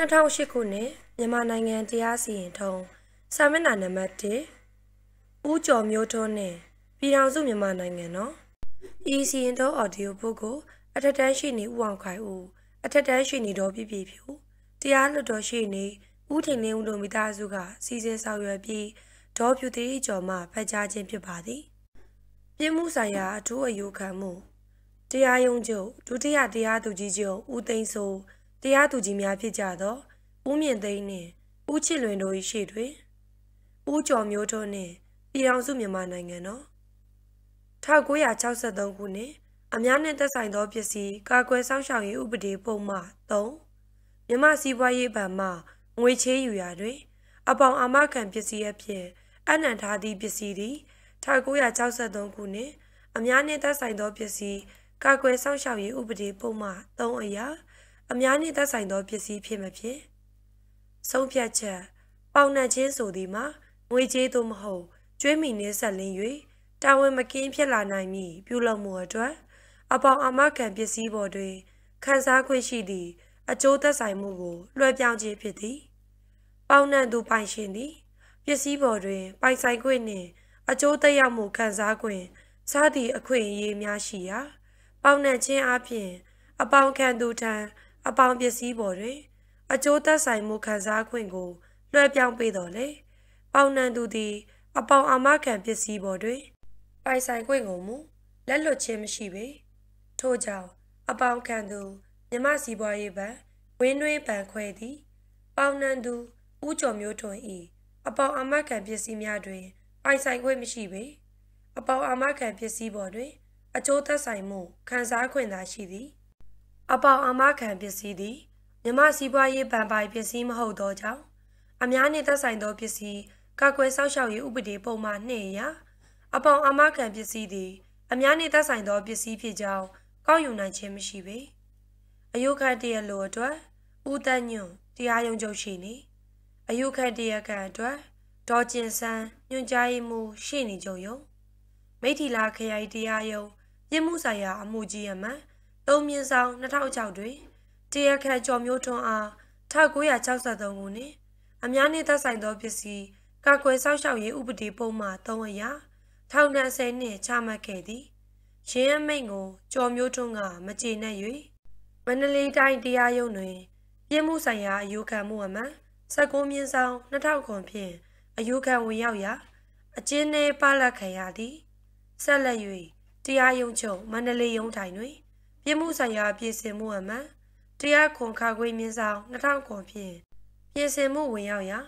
2008ခုနှစ်မြန်မာနိုင်ငံတရားစီရင်ထုံးစာမျက်နှာနံပါတ်1ဦးကျော်မျိုးထွန်းနဲ့ပြည်ထောင်စုမြန်မာနိုင်ငံတော်ဤစီရင်ထုံးအော်ဒီယိုဘုတ်ကိုအထက်တန်းရှိနေဦးအောင်ခိုင်ဦးအထက်တန်းရှိနေတော်ပြပြဖြူတရားလွတ်တော်ရှိနေဦးထိန်လင်းဦးတို့မိသားစုက စီစဉ်ဆောင်ရွက်ပြီးဒေါ်ဖြူသေးကျော်မှဖက်ကြားခြင်းဖြစ်ပါသည် ပြစ်မှုဆိုင်ရာအထူးအယူခံမှုတရားရုံးချုပ်ဒုတိယတရားသူကြီးချုပ်ဦးသိန်းစိုးတရားသူကြီးများဖြစ်ကြသောဦးမြင့်သိန်းနှင့်ဦးချစ်လွင်တို့၏ရှေ့တွင်ဦးကျော်မျိုးထွန်းနှင့်ပြည်ထောင်စုမြန်မာနိုင်ငံတော်1963ခုနှစ်အများနှင့်သက်ဆိုင်သောပစ္စည်းကာကွယ်စောင့်ရှောက်ရေးဥပဒေပုံမှ3မြမစီးပွားရေးဘဏ်မှငွေချေးယူရာတွင် အပေါင်အာမခံပစ္စည်းအဖြစ်အနှံထားသည့်ပစ္စည်းသည်1963ခုနှစ်အများနှင့်သက်ဆိုင်သောပစ္စည်းကာကွယ်စောင့်ရှောက်ရေးဥပဒေပုံမှ3အရာအများနှင့်သက်ဆိုင်သောပစ္စည်းဖြစ်မဖြစ်ဆုံးဖြတ်ချက် ပေါင်နှံ့ခြင်းဆိုသည်မှာငွေကြေးသို့မဟုတ်ကျွေးမိနေဆက်လင်း၍တာဝန်မကင်းဖြစ်လာနိုင်မည်ပြုလုပ်မှုအတွက်အပေါင်အမခံပစ္စည်းပေါ်တွင်ခံစားခွင့်ရှိသည့်အကျိုးသက်ဆိုင်မှုကို လွှဲပြောင်းခြင်းဖြစ်သည် ပေါင်နှံ့သူပိုင်ရှင်သည်ပစ္စည်းပေါ်တွင် ပိုင်ဆိုင်ခွင့်နှင့် အကျိုးသက်ရောက်မှုခံစားခွင့်စားသည့်အခွင့်အရေးများရှိရာပေါင်နှံ့ခြင်းအပြင် အပေါင်ခံသူထံအပေါင်ပစ္စည်းပေါ်တွင်အကျိုးသက်ဆိုင်မှုခံစားခွင့်ကို လွှဲပြောင်းပေးတော်လေပေါင်နံသူသည်အပေါင်အာမခံပစ္စည်းပေါ်တွင် ပိုင်ဆိုင်ခွင့်ကိုမူလက်လွတ်ခြင်းမရှိပေထို့ကြောင့်အပေါင်ခံသူမြမစီပွားရေးဘဏ်ဝင်းတွင်းဘဏ်ခွဲသည်ပေါင်နံသူဦးကျော်မျိုးထွန်း၏အပေါင်အာမခံပစ္စည်းများတွင်ပိုင်ဆိုင်ခွင့်မရှိပေအပေါင်အာမခံပစ္စည်းပေါ်တွင်အကျိုးသက်ဆိုင်မှု ခံစားခွင့်သာရှိသည်အပေါင်အမခံပစ္စည်းသည်မြမစီးပွားရေးပံပိုင်ပစ္စည်းမဟုတ်သောကြောင့်အများနှင့်သက်ဆိုင်သောပစ္စည်းကာကွယ်စောင့်ရှောက်ရေးဥပဒေပုံမှန်နှင့်အရာအပေါင်အမခံပစ္စည်းသည်အများနှင့်သက်ဆိုင်သောပစ္စည်းဖြစ်ကြောင်းကောက်ယူနိုင်ခြင်းမရှိပေအယုခတ်တရလိုအတွက်ဦးတန်းညွန့်တရားရုံးချုပ်ရှိနေအယုခတ်တရကံအတွက်ဒေါ်ကျင်ဆန်းညွန့်ကြားရေးမှူးရှိနေကြုံယုံမိထီလာခရိုင်တရားရုံးပြည်မှုဆိုင်ရာ အမှုကြီးအမှန်သုံးမြင့်ဆောင်2006တွင်တရားခတ်ကျော်မျိုးထွန်းအား1963ခုနှစ်အများနှင့်သက်ဆိုင်သောပစ္စည်းကာကွယ်စောင့်ရှောက်ရေးဥပဒေပုံမှန်3အရာထောင်ဒဏ်10နှစ်ချမှတ်ခဲ့သည်ရင်းအမိန့်ကိုကျော်မျိုးထွန်းကမကျေနပ်၍မန္တလေးတိုင်းတရားရုံးတွင်ပြည်မှုဆိုင်ရာအယူခံမှုအမှန်19မြင်းဆောင်2000ခွန်ဖြင့်အယူခံဝင်ရောက်ရာအကျဉ်း내ပါလက်ခံရသည်ဆက်လက်၍တရားရုံးချုပ်မန္တလေးရုံးထိုင်တွင်ပြမှုဆိုင်ရာပြည်စင်မှုအမှန်တရားခွန်ခါခွေမြင်းဆောင်2000ခွန်ဖြင့်ပြည်စင်မှုဝင်ရောက်ရာ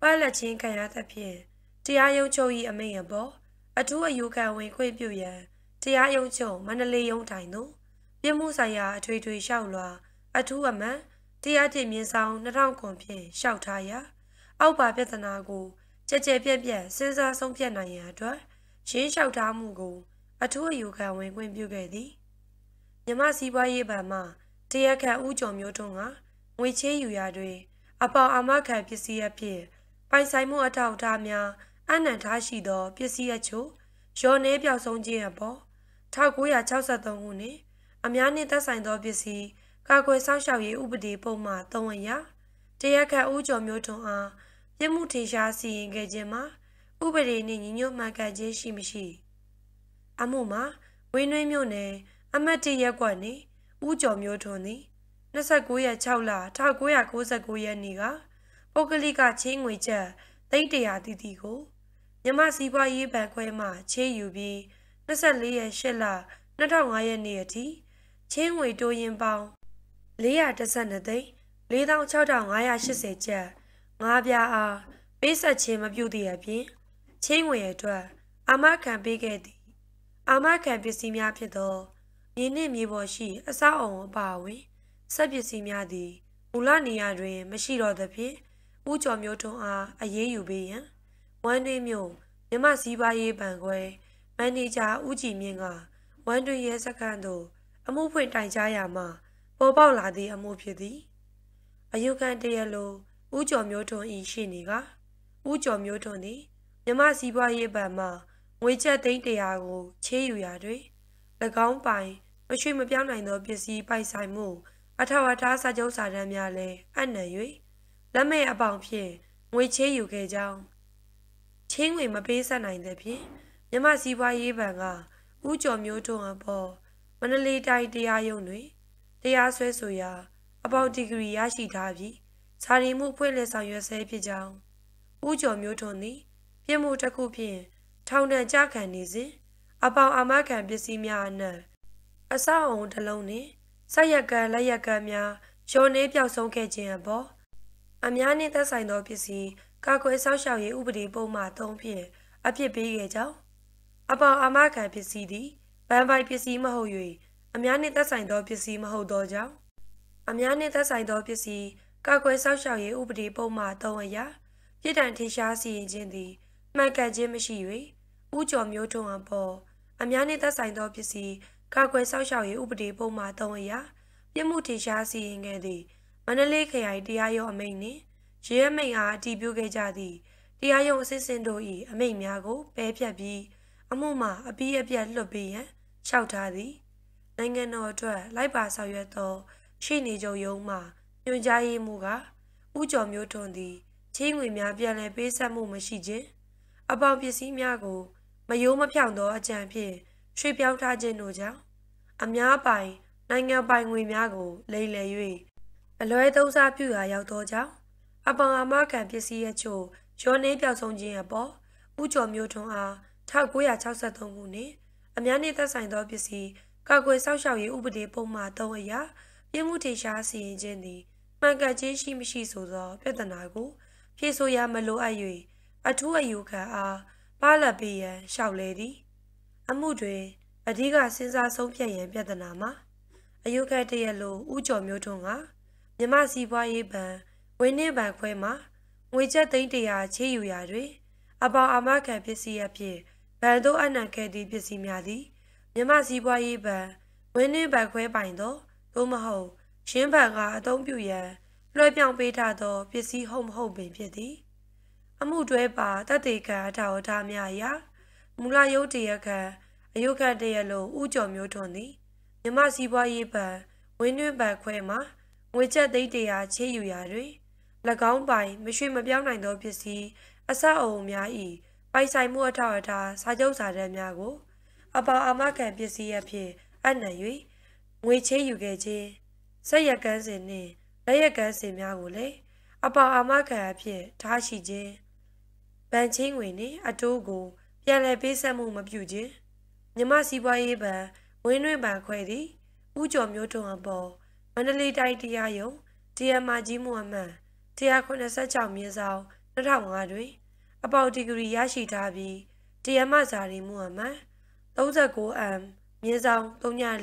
ပတ်လက်ချင်းခံရသဖြင့်တရားရုံးချုပ်၏အမိန့်အပေါ်အထူးအယူခံဝင်ခွင့်ပြုရန်တရားရုံးချုပ်မန္တလေးရုံးတိုင်သို့ပြမှုဆိုင်ရာအထွေထွေလျှောက်လွှာအထူးအမှန်တရားတင်မြင်ဆောင်2000ခွန်ဖြင့်လျှောက်ထားရာအောက်ပါပြဿနာကိုကြကြပြက်ပြက်စဉ်းစားဆုံးဖြတ်နိုင်ရန်အတွက်ရင်းလျှောက်ထားမှုကိုအထူးအယူခံဝင်ခွင့်ပြုခဲ့သည်မြမစည်းပွားရေးဗန်မှတရက်ခန့်ဦးကျော်မျိုးထွန်းကငွေချေးယူရာတွင်အပေါအာမခံပစ္စည်းအဖြစ်ပိုင်ဆိုင်မှုအထောက်အထားများအနန္တရှိသောပစ္စည်းအချို့ရောနေပြောက်ဆုံးခြင်းအပေါ်1963ခုနှစ်အများနှင့်သက်ဆိုင်သောပစ္စည်းကာကွယ်စောင့်ရှောက်ရေးဥပဒေပုံမှန်3အရာတရက်ခန့်ဦးကျော်မျိုးထွန်းအားပြမှုထင်ရှားစီရင်ခဲ့ခြင်းမှာဥပဒေနှင့်ညီညွတ်မှန်ကန်ခြင်းရှိမရှိအမှုမှာဝင်းနှွေးမြို့နယ်အမတ်တရက်ကွက်နေဦးကျော်မျိုးထွန်းသည်29ရက်6လ1999ရက်နေ့ကပုဂ္ဂလိကချင်းငွေချက်300တိတိကိုမြမစီးပွားရေးဘဏ်ခွဲမှချေးယူပြီး24ရက်8လ2005ရက်နေ့အထိချင်းငွေတိုးရင်ပေါင်း412သိန်း46580ကျပ်ငါးပြားအားပေးဆက်ခြင်းမပြုသည့်အပြင်ချင်းငွေအတွက်အာမခံပေးခဲ့သည်အာမခံပစ္စည်းများဖြစ်သောမြေနှင့်မြေပေါ်ရှိအဆောက်အုံအပါအဝင်စက်ပစ္စည်းများသည်မူလနေရာတွင် မရှိတော့သဖြင့်ဦးကျော်မျိုးထွန်းအားအရေးယူပေးရန်ဝမ်းတွင်းမြို့မြမစည်းပါရေးပံခွဲမန်နေဂျာဦးကြည်မြင့်ကဝမ်းတွင်းရဲစခန်းသို့အမှုဖွင့်တိုင်ကြားရာမှာပေါ်ပေါက်လာသည့်အမှုဖြစ်သည်အယုခံတရလိုဦးကျော်မျိုးထွန်း၏ရှိနေကဦးကျော်မျိုးထွန်းသည်မြမစည်းပွားရေးဘဏ်မှငွေချက်သိန်း100ကိုချေးယူရာတွင်၎င်းပိုင်မရွှေမပြောင်းနိုင်သောပစ္စည်းပိုက်ဆိုင်မှုအထောက်အထားစာချုပ်စာတမ်းများလည်းအနံ့၍လက်မဲ့အပေါင်ဖြင့်ငွေချေးယူခဲ့ကြောင်းချင်းငွေမပေးဆက်နိုင်သည်ဖြင့်မြမစည်းပွားရေးဘဏ်ကဥကျော်မျိုးထွန်းအပေါ်မန္တလေးတိုင်းတရားရုံးတွင်တရားစွဲဆိုရာ အပေါက်ဒီဂရီရရှိထားပြီးစာရီမှုဖွင့်လှစ်ဆောင်ရွက်ဆဲဖြစ်ကြောင်းဥကျော်မျိုးထွန်းသည်ပြစ်မှုတစ်ခုဖြင့်ထောင်ဒဏ်ကြခံနေစဉ်အပေါင်အာမခံပစ္စည်းများအနက်အဆောက်အုံတစ်လုံးနှင့်ဆက်ရက်ကလက်ရက်ကများလျော်နေပျောက်ဆုံးခဲ့ခြင်းအပေါ်အများနှင့်သက်ဆိုင်သောပစ္စည်းကာကွယ်စောင့်ရှောက်ရေးဥပဒေပုံမှန်၃ဖြင့်အပြစ်ပေးခဲ့ကြောင်းအပေါင်အာမခံပစ္စည်းသည်ဗန်ပိုင်ပစ္စည်းမဟုတ်၍အများနှင့်သက်ဆိုင်သောပစ္စည်းမဟုတ်သောကြောင့်အများနှင့်သက်ဆိုင်သောပစ္စည်းကာကွယ်စောင့်ရှောက်ရေးဥပဒေပုံမှန်၃အရာပြည်ထန်ထင်ရှားစီရင်ခြင်းသည်မှန်ကန်ခြင်းမရှိ၍ဥကြော်မျိုးထုံအပေါ်အများနှင့်သက်ဆိုင်သောပစ္စည်းကာကွယ်စောင့်ရှောက်ရေးဥပဒေပုံမှာ၃အရာပြစ်မှုထင်ရှားစီရင်ခဲ့သည့်မန္တလေးခရိုင်တရားရုံးအမိန့်နှင့်ရဲအမိန့်အားအတည်ပြုခဲ့ကြသည့်တရားရုံးအစစ်စစ်တို့၏အမိန့်များကိုပယ်ဖျက်ပြီးအမှုမှာအပြည့်အပြတ်လွတ်ပေးရန်လျှောက်ထားသည်နိုင်ငံတော်အတွက်လိုက်ပါဆောင်ရွက်သောရှိနေကြုံယုံမှညွှန်ကြားရေးမှူးကဥကြော်မျိုးထွန်သည်ချင်းငွေများပြန်လည်ပေးဆက်မှုမရှိခြင်းအပေါင်ပစ္စည်းများကိုမယိုးမဖြောင့်သောအကြံဖြင့်ရွှေ့ပြောင်းထားခြင်းတို့ကြောင့်အများပိုင်နိုင်ငံပိုင်ငွေများကိုလိမ်လည်၍အလွဲသုံးစားပြုရာရောက်သောကြောင့်အပေါ်အမခံပစ္စည်းအချို့ရောနှင်းပြောက်ဆုံးခြင်းအပေါ်ဥကျော်မျိုးထွန်းအား1963ခုနှစ်အများနှင့်သက်ဆိုင်သောပစ္စည်းကာကွယ်စောင့်ရှောက်ရေးဥပဒေပုံမှာ၃အရာပြမှုထေရှားစီရင်ခြင်းသည်မှန်ကန်ခြင်းရှိမရှိဆိုသောပြဿနာကို ဖြေဆိုရမလိုအပ်၍အထူးအယူခံအားပါလပေးရန်လျှောက်လဲသည်အမှုတွင်အဓိကစဉ်းစားဆုံးဖြတ်ရန်ပြဿနာမှာအယုခတ်တရလိုဥကြော်မျိုးထွန်းကမြမစီပွားရေးဘဏ်ဝင်းနှင်းဘဏ်ခွဲမှာငွေကျပ်သိန်း100ချေးယူရာတွင် အပေါအာမခံပစ္စည်းအဖြစ်ဘဏ်သို့အနှံခဲ့သည့်ပစ္စည်းများသည်မြမစီးပွားရေးဘဏ်ဝင်းနှင်းဘဏ်ခွဲပိုင်သောသို့မဟုတ်ရှင်းဘဏ်ကအသုံးပြုရန်လွှဲပြောင်းပေးထားသောပစ္စည်းဟုတ်မဟုတ်ပင်ဖြစ်သည်အမှုတွဲပါတတ်တေကံအထောက်အထားများရာမူလယုတ်တရကံအယုခတရလို့ဥကြော်မျိုးထွန်သည်မြမစီးပွားရေးပံဝင်းတွင်းပံခွဲမှာငွေချက်သိန်းတရာချေးယူရာတွင်၎င်းပိုင်မရွှေမပြောင်းနိုင်သောပစ္စည်းအဆောက်အအုံများ၏ပိုင်ဆိုင်မှုအထောက်အထားစာချုပ်စာတမ်းများကို အပေါ်အာမခံပစ္စည်းအဖြစ်အနှံ့၍ငွေချေးယူခဲ့ခြင်းဆက်ရက်ကန်းစင်နှင့်လက်ရက်ကန်းစင်များကိုလည်းအပေါ်အာမခံအဖြစ် ထားရှိခြင်းဗန်ချင်းငွေနဲ့အတိုးကိုပြန်လည်ပေးဆက်မှုမပြုခြင်းမြမစီးပွားရေးဗန်ဝင်းတွင်ဗန်ခွဲသည်ဥကျော်မျိုးထွန်းအပေါ်မန္တလေးတိုင်းတရားရုံးတရားမကြီးမှုအမှန်196မြင်းဆောင်2005တွင်အပေါဒီဂရီရရှိထားပြီးတရားမဇာရီမှုအမှန် 39M မြင်းဆောင်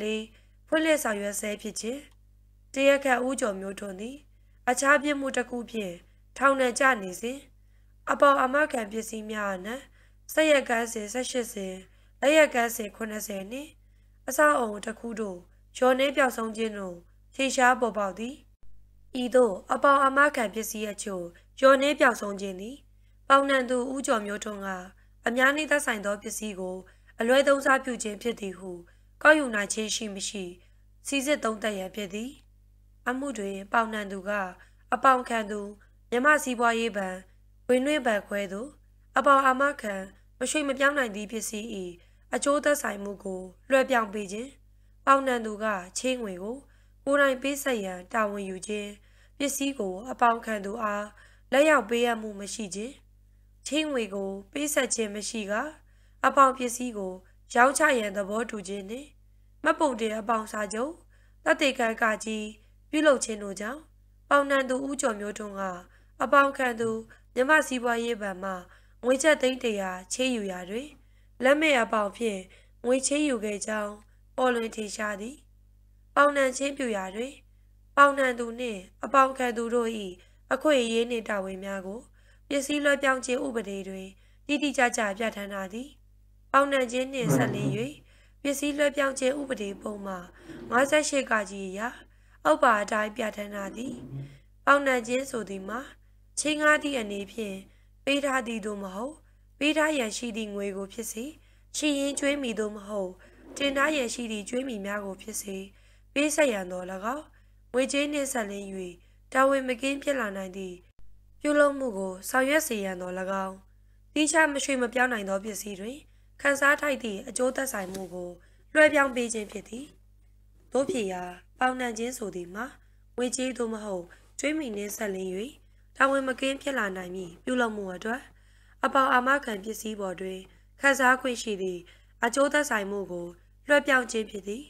34ဖွင့်လှစ်ဆောင်ရွက်ဆဲဖြစ်ခြင်းတရားခတ်ဥကျော်မျိုးထွန်းသည်အခြားပြစ်မှုတစ်ခုဖြင့်ထောင်ဒဏ်ကျနေစဉ်အပေါ်အမခံပစ္စည်းများနဆက်ရက်ကန်းစင်18စင်လက်ရက်ကန်းစင်80နှင့်အဆောက်အုံတစ်ခုတို့ကျော်နေပျောက်ဆုံးခြင်းတို့ထင်ရှားပေါ်ပေါက်သည်ဤသို့အပေါ်အမခံပစ္စည်းအချို့ကျော်နေပျောက်ဆုံးခြင်းသည်ပေါင်နှံသူဦးကျော်မျိုးထွန်းကအများနည်းသက်ဆိုင်သောပစ္စည်းကိုအလွဲသုံးစားပြုခြင်းဖြစ်သည်ဟုကောက်ယူနိုင်ခြင်းရှိမရှိစီစစ်သုံးသပ်ရန်ဖြစ်သည် အမှုတွင် ပေါင်နှံသူက အပေါင်ခံသူမြမစည်းပွားရေးဘဏ်ဝင်နှွေးဘန်ခွဲသို့အပေါ်အာမခံမရွှေမပြောင်းနိုင်သည့်ပစ္စည်း၏အကျိုးသက်ဆိုင်မှုကိုလွှဲပြောင်းပေးခြင်းပေါင်နံသူကချင်းငွေကိုကိုယ်တိုင်ပေးဆက်ရန်တာဝန်ယူခြင်းပစ္စည်းကို အပေါင်ခံသူအားလက်ရောက်ပေးရမှုမရှိခြင်းချင်းငွေကိုပေးဆက်ခြင်းမရှိက အပေါင်ပစ္စည်းကိုရောင်းချရန်သဘောတူခြင်းနှင့်မပုံတင်အပေါင်စာချုပ်တတ်တေကံကကြီးပြုလုပ်ခြင်းတို့ကြောင့်ပေါင်နံသူဦးကျော်မျိုးထွန်းကအပေါင်ခံသူမြမစီးပွားရေးဘဏ်မှငွေချက်သိန်းတရာချေးယူရာတွင်လက်မဲ့အပေါင်ဖြင့်ငွေချေးယူခဲ့ကြောင်းပေါ်လွင်ထင်ရှားသည် ပေါင်နှံချင်းပြူရာတွင်ပေါင်နှံသူနှင့် အပေါင်ခံသူတို့၏အခွင့်အရေးနှင့်တာဝန်များကိုပစ္စည်းလွှဲပြောင်းခြင်းဥပဒေတွင်တိတိကျကျပြဋ္ဌာန်းထားသည် ပေါင်နှံခြင်းနှင့်ဆက်လင်း၍ပစ္စည်းလွှဲပြောင်းခြင်းဥပဒေပုံမှာ58ကကြီးအရာအောက်ပါအတိုင်းပြဋ္ဌာန်းထားသည် ပေါင်နှံခြင်းဆိုသည်မှာချင်းကားသည့်အနေဖြင့်ပေးထားသည်သို့မဟုတ်ပေးထားရန်ရှိသည့်ငွေကိုဖြစ်စေချီရင်ကျွေးမိသို့မဟုတ်တင်ထားရန်ရှိသည့်ကျွေးမိများကိုဖြစ်စေ ပေးဆက်ရန်တော်၎င်းငွေကြေးနှင့်ဆက်လင်း၍တာဝန်မကင်းဖြစ်လာနိုင်သည့်ပြုလုပ်မှုကိုဆောင်ရွက်စေရန်တော်၎င်းတိကျမရွှေမပြောင်းနိုင်သောပစ္စည်းတွင်ခန်းစားထိုက်သည့်အကျိုးသက်ဆိုင်မှုကိုလွှဲပြောင်းပေးခြင်းဖြစ်သည်တို့ဖြစ်ရာပေါင်နှံခြင်းဆိုသည်မှာငွေကြေးသို့မဟုတ်ကျွေးမိနှင့်ဆက်လင်း၍တာဝန်မကင်းဖြစ်လာနိုင်မည်ပြုလုပ်မှုအတွက်အပေါအာမခံပစ္စည်းပေါ်တွင်ခန်းစားခွင့်ရှိသည့်အကျိုးသက်ဆိုင်မှုကို လွှဲပြောင်းခြင်းဖြစ်သည်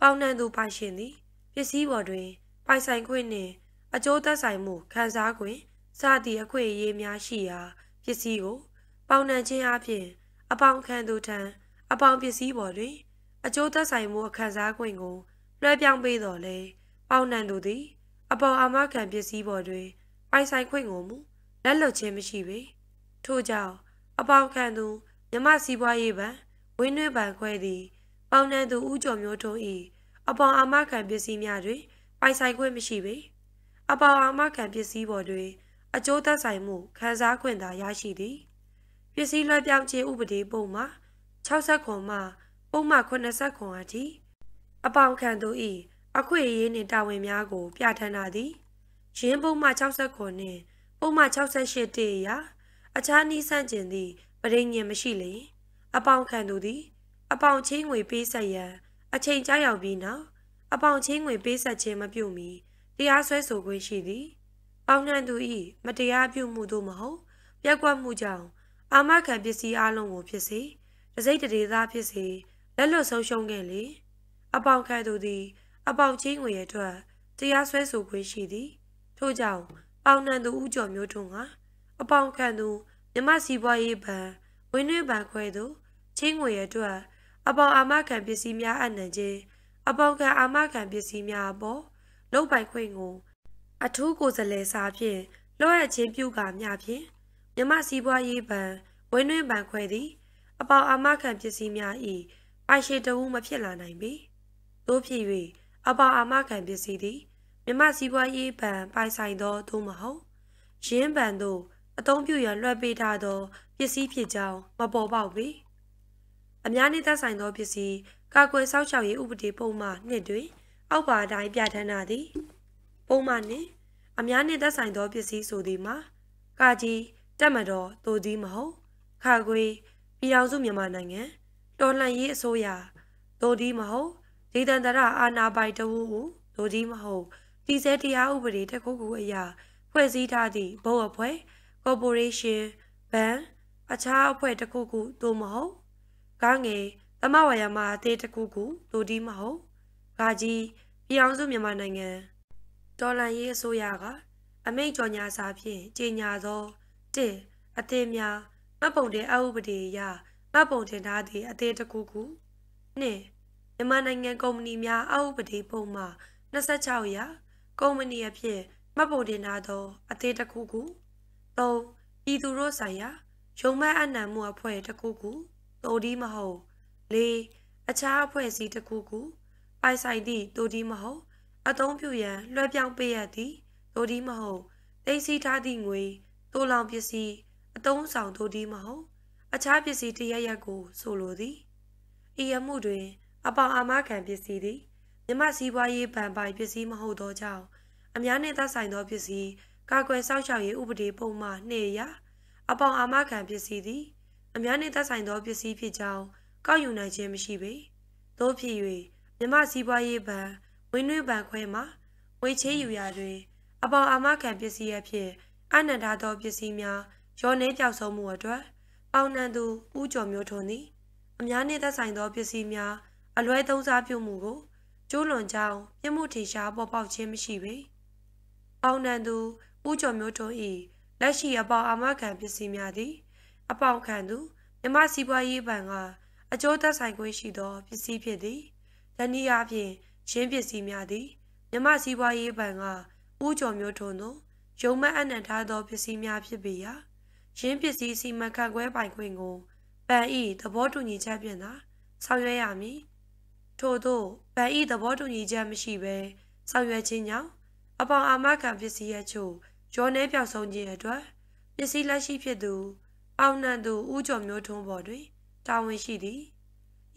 ပေါင်းနှံသူပိုင်ရှင်သည်ပစ္စည်းပေါ်တွင် ပိုင်ဆိုင်ခွင့်နှင့်အကျိုးသက်ဆိုင်မှုခန်းစားခွင့်စသည့်အခွင့်အရေးများရှိရာပစ္စည်းကိုပေါင်းနှံခြင်းအပြင်အပေါင်ခံသူထံအပေါင်ပစ္စည်းပေါ်တွင် အကျိုးသက်ဆိုင်မှုအခန်းစားခွင့်ကို လွှဲပြောင်းပေးတော်လဲပေါင်းနှံသူသည် အပေါ်အာမခံပစ္စည်းပေါ်တွင်ပိုင်ဆိုင်ခွင့်ကိုမူလက်လွတ်ခြင်းမရှိပေထို့ကြောင့်အပေါင်ခံသူမြမစီးပွားရေးပံဝင်းနှွေးပံခွဲသည်ပေါင်နှံသူဦးကျော်မျိုးထွန်း၏အပေါင်အာမခံပစ္စည်းများတွင်ပိုင်ဆိုင်ခွင့်မရှိပေအပေါင်အာမခံပစ္စည်းပေါ်တွင် အကျိုးသက်ဆိုင်မှုခံစားခွင့်သာရရှိသည်ပစ္စည်းလွှဲပြောင်းခြင်းဥပဒေပုံမှာ60ခွန်မှပုံမှ80ခွန်အထိအပေါင်ခံသူ၏အခွင့်အရေးနှင့်တာဝန်များကို ပြဋ္ဌာန်းထားသည်ရင်းပုံမှ69နှင့်ပုံမှ68တေရာ အခြားနီးဆန့်ကျင်သည့်ပရိညင်မရှိလျင်အပေါင်ခံသူသည် အပေါင်ချင်းငွေပေးဆက်ရန်အချိန်ကြာရောက်ပြီးနောက်အပေါင်ချင်းငွေပေးဆက်ခြင်းမပြုမီတရားစွဲဆိုခွင့်ရှိသည်ပေါင်နှံသူ၏မတရားပြုမှုသို့မဟုတ် ပြက်ကွက်မှုကြောင့်အာမခံပစ္စည်းအလုံးကိုဖြစ်စေတစိမ့်တရေသားဖြစ်စေ လက်လွတ်ဆုံးရှုံးခဲ့လေအပေါင်ခံသူသည် အပေါင်ချင်းငွေရထွက်တရားစွဲဆိုခွင့်ရှိသည်ထို့ကြောင့်ပေါင်နှံသူဦးကျော်မျိုးထွန်းကအပေါင်ခံသူမြမစီပွားရေးဘဏ်ဝင်းနှင်းဘဏ်ခွဲသူချင်းငွေရအတွက်အပေါင်အာမခံပစ္စည်းများအနှံခြင်းအပေါင်ခံအာမခံပစ္စည်းများအပေါ်လုတ်ပိုင်ခွင့်ကို အထူးကိုယ်စားလှယ်စာဖြင့်လွှဲအပ်ခြင်းပြုကာမျှဖြင့်မြမစီပွားရေးဘဏ်ဝင်းနှင်းဘဏ်ခွဲသည်အပေါင်အာမခံပစ္စည်းများ၏ပိုင်ရှင်တဦးမဖြစ်လာနိုင်ပေသို့ဖြစ်၍အပေါင်အာမခံပစ္စည်းသည်မြမစည်းပွားရေးဘဏ်ပိုင်ဆိုင်သောသို့မဟုတ် ရင်းဘဏ်တို့အသုံးပြုရန်လွှဲပေးထားသောပစ္စည်းဖြစ်ကြောင်းမပေါ်ပေါက်ပေအများနှင့်သက်ဆိုင်သောပစ္စည်းကာကွယ်စောင့်ရှောက်ရေးဥပဒေပုံမှန်နှစ်တွင်အောက်ပါအတိုင်းပြဋ္ဌာန်းထားသည်ပုံမှန်နှင့်အများနှင့်သက်ဆိုင်သောပစ္စည်းဆိုသည်မှာကာကြီးတက်မတော်သို့သည်မဟုတ်ခါခွေပြည်အောင်စုမြန်မာနိုင်ငံတော်လှန်ရေးအစိုးရသို့သည်မဟုတ်ဒေသန္တရအာဏာပိုင်တဝူသို့သည်မဟုတ်တည်ဆဲတရားဥပဒေတကုတ်ကူအရာ ဖွဲ့စည်းထားသည့်ဘုတ်အဖွဲ့ကော်ပိုရေးရှင်းဘဏ်အခြားအဖွဲ့တကုတ်ကူသို့မဟုတ်ကားငယ်သမဝါယာမအသေးတကုတ်ကူသို့ဒီမဟုတ်ကာကြီးပြည်အောင်စုမြန်မာနိုင်ငံဒေါ်လန်ရေးအစိုးရကအမိန့်ကြော်ညာစာဖြင့်ကြေညာသော တအသင်းများမှတ်ပုံတင်အဥပဒေအရမှတ်ပုံတင်ထားသည့်အသင်းတစ်ခုခုနှင့်မြန်မာနိုင်ငံကုမ္ပဏီများအဥပဒေပုံမှာ26ရာကုမ္ပဏီအဖြစ်မှတ်ပုံတင်ထားသောအသေးတစ်ခုခု၃ဤသူတို့ဆိုင်ရာရုံးမအနံမှုအဖွဲ့တစ်ခုခုတူဒီမဟုတ်၄အခြားအဖွဲ့အစည်းတစ်ခုခုပိုင်ဆိုင်သည့်တူဒီမဟုတ်အသုံးပြုရန် လွှဲပြောင်းပေးရသည်တူဒီမဟုတ်သိသိထားသည့်ငွေတူလောင်ပစ္စည်းအသုံးဆောင်တူဒီမဟုတ်အခြားပစ္စည်းတရရက်ကိုဆိုလိုသည်ဤအမှုတွင် အပေါင်အာမခံပစ္စည်းသည်မြမစည်းပွားရေးဗန်ပိုင်ပစ္စည်းမဟုတ်သောကြောင့်အများနှင့်သက်ဆိုင်သောပစ္စည်းကာကွယ်စောင့်ရှောက်ရေးဥပဒေပုံမှန်နှင့်အရအပေါင်အာမခံပစ္စည်းသည်အများနှင့်သက်ဆိုင်သောပစ္စည်းဖြစ်ကြောင်းကောက်ယူနိုင်ခြင်းမရှိပေ။သို့ဖြစ်၍မြမစည်းပွားရေးဗန်ဝင်းနှွေးဗန်ခွဲမှငွေချေးယူရာတွင် အပေါင်အာမခံပစ္စည်းအဖြစ်အနန္တသောပစ္စည်းများရောနှင်းပြောက်ဆုံးမှုအတွက် ပေါင်နှံသူဦးကျော်မျိုးထွန်းသည်အများနှင့်သက်ဆိုင်သောပစ္စည်းများအလွဲသုံးစားပြုမှုကိုကျိုးလွန်ကြောင်းပြမှုထင်ရှားပေါ်ပေါက်ခြင်းမရှိပေ။အောင်နံသူဦးကျော်မျိုးထွန်း၏လက်ရှိအပေါအာမခံပစ္စည်းများသည်အပေါခံသူမြမစီးပွားရေးဘဏ်က အကျိုးသက်ဆိုင်ခွင့်ရှိသောပစ္စည်းဖြစ်သည်။တနည်းအားဖြင့်ရင်းပစ္စည်းများသည်မြမစီးပွားရေးဘဏ်ကဦးကျော်မျိုးထွန်းသို့ရုံမအနှံထားသောပစ္စည်းများဖြစ်ပေရာရင်းပစ္စည်းစီမံခန့်ခွဲပိုင်ခွင့်ကိုပန်ဤသဘောတူညီချက်ဖြင့်သာဆောင်ရွက်ရမည်။ထို့သောဗန်ဤသဘောတူညီချက်မရှိဘဲဆောင်ရွက်ခြင်းကြောင့်အပေါင်အာမခံပစ္စည်းအချို့ရောနှဲပြောက်ဆုံးခြင်းအတွက်ပစ္စည်းလက်ရှိဖြစ်သူအောင်နှံသူဦးကျော်မျိုးထွန်းပေါ်တွင်တာဝန်ရှိသည်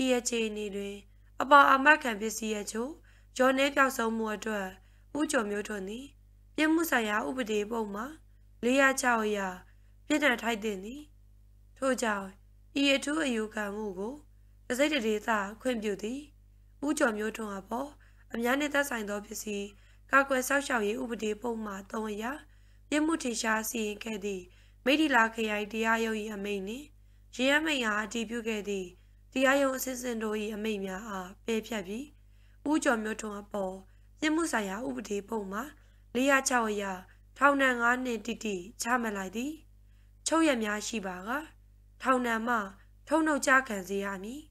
ဤအခြေအနေတွင်အပေါင်အာမခံပစ္စည်းအချို့ရောနှဲပြောက်ဆုံးမှုအတွက်ဦးကျော်မျိုးထွန်းသည်ပြစ်မှုဆိုင်ရာဥပဒေပုံမှာ406အရာပြည်နယ်ထိုက်တင်သည်ထို့ကြောင့်ဤအထူးအယူခံမှုကိုတစိတ်တဒေသခွင့်ပြုသည်ဦးကျော်မျိုးထွန်းဟာပေါ့အများနဲ့သက်ဆိုင်သောပစ္စည်းကာကွယ်ဆောက်ရှောက်ရေးဥပဒေပုံမှာ၃အရာပြစ်မှုထင်ရှားစီရင်ခဲ့သည့်မိထီလာခရိုင်တရားရုံး၏အမိန့်နှင့်ရေအမိန့်အားအတည်ပြုခဲ့သည့်တရားရုံးအစစ်စစ်တို့၏အမိန့်များအားပယ်ဖျက်ပြီးဦးကျော်မျိုးထွန်းအပေါ်ပြစ်မှုဆိုင်ရာဥပဒေပုံမှာ406အရာထောင်ဒဏ်9နှစ်တိတိချမှတ်လိုက်သည်ချုပ်ရများရှိပါက ထောင်ဒဏ်မှထုံနှုတ်ကြခံစေရမည်